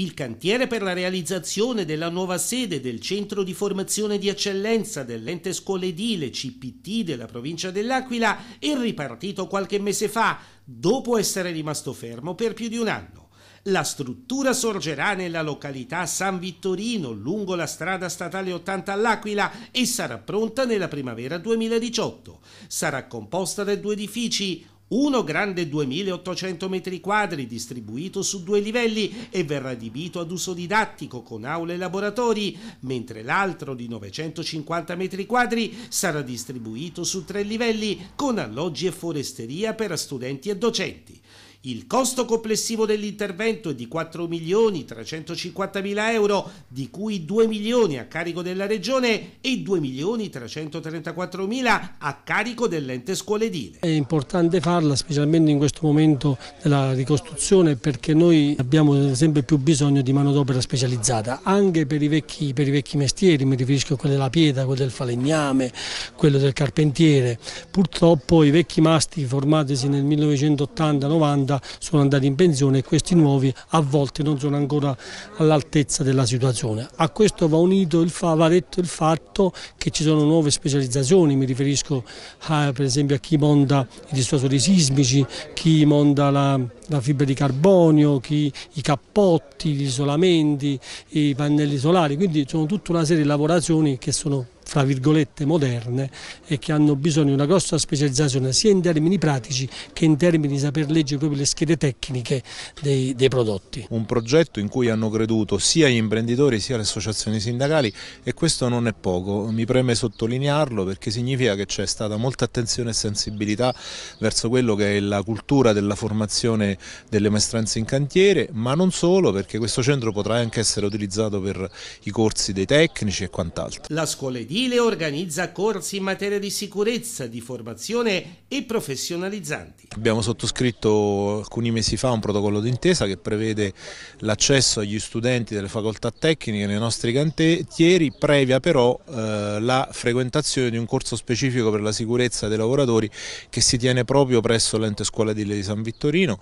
Il cantiere per la realizzazione della nuova sede del centro di formazione di eccellenza dell'ente scoledile CPT della provincia dell'Aquila è ripartito qualche mese fa, dopo essere rimasto fermo per più di un anno. La struttura sorgerà nella località San Vittorino, lungo la strada statale 80 all'Aquila e sarà pronta nella primavera 2018. Sarà composta da due edifici, uno grande 2800 metri quadri distribuito su due livelli e verrà adibito ad uso didattico con aule e laboratori, mentre l'altro di 950 metri quadri sarà distribuito su tre livelli con alloggi e foresteria per studenti e docenti. Il costo complessivo dell'intervento è di 4.350.000 euro, di cui 2 milioni a carico della Regione e 2.334.000 a carico dell'ente scuole edile. È importante farla, specialmente in questo momento della ricostruzione, perché noi abbiamo sempre più bisogno di manodopera specializzata, anche per i vecchi, per i vecchi mestieri, mi riferisco a quello della pietra, quello del falegname, quello del carpentiere. Purtroppo i vecchi masti formatisi nel 1980-90 60 sono andati in pensione e questi nuovi a volte non sono ancora all'altezza della situazione. A questo va unito il, fa, va detto il fatto che ci sono nuove specializzazioni, mi riferisco a, per esempio a chi monta i dissuasori sismici, chi monta la, la fibra di carbonio, chi, i cappotti, gli isolamenti, i pannelli solari, quindi sono tutta una serie di lavorazioni che sono fra virgolette moderne e che hanno bisogno di una grossa specializzazione sia in termini pratici che in termini di saper leggere proprio le schede tecniche dei, dei prodotti. Un progetto in cui hanno creduto sia gli imprenditori sia le associazioni sindacali e questo non è poco, mi preme sottolinearlo perché significa che c'è stata molta attenzione e sensibilità verso quello che è la cultura della formazione delle maestranze in cantiere, ma non solo perché questo centro potrà anche essere utilizzato per i corsi dei tecnici e quant'altro. La scuola edile civile organizza corsi in materia di sicurezza, di formazione e professionalizzanti. Abbiamo sottoscritto alcuni mesi fa un protocollo d'intesa che prevede l'accesso agli studenti delle facoltà tecniche nei nostri cantieri, previa però eh, la frequentazione di un corso specifico per la sicurezza dei lavoratori che si tiene proprio presso l'ente scuola di San Vittorino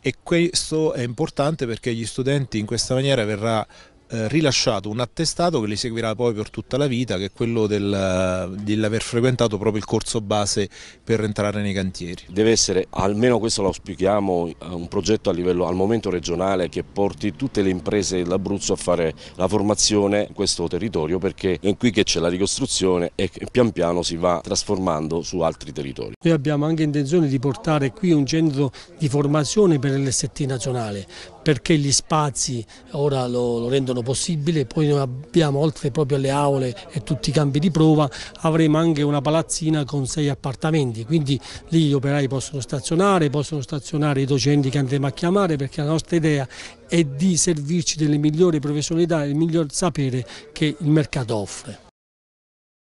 e questo è importante perché gli studenti in questa maniera verrà eh, rilasciato un attestato che li seguirà poi per tutta la vita, che è quello del, eh, dell'aver frequentato proprio il corso base per entrare nei cantieri. Deve essere, almeno questo lo auspichiamo, eh, un progetto a livello al momento regionale che porti tutte le imprese dell'Abruzzo a fare la formazione in questo territorio perché è qui che c'è la ricostruzione e pian piano si va trasformando su altri territori. Noi abbiamo anche intenzione di portare qui un centro di formazione per l'ST nazionale, perché gli spazi ora lo, lo rendono possibile, poi noi abbiamo oltre proprio alle aule e tutti i campi di prova avremo anche una palazzina con sei appartamenti, quindi lì gli operai possono stazionare, possono stazionare i docenti che andremo a chiamare perché la nostra idea è di servirci delle migliori professionalità e del miglior sapere che il mercato offre.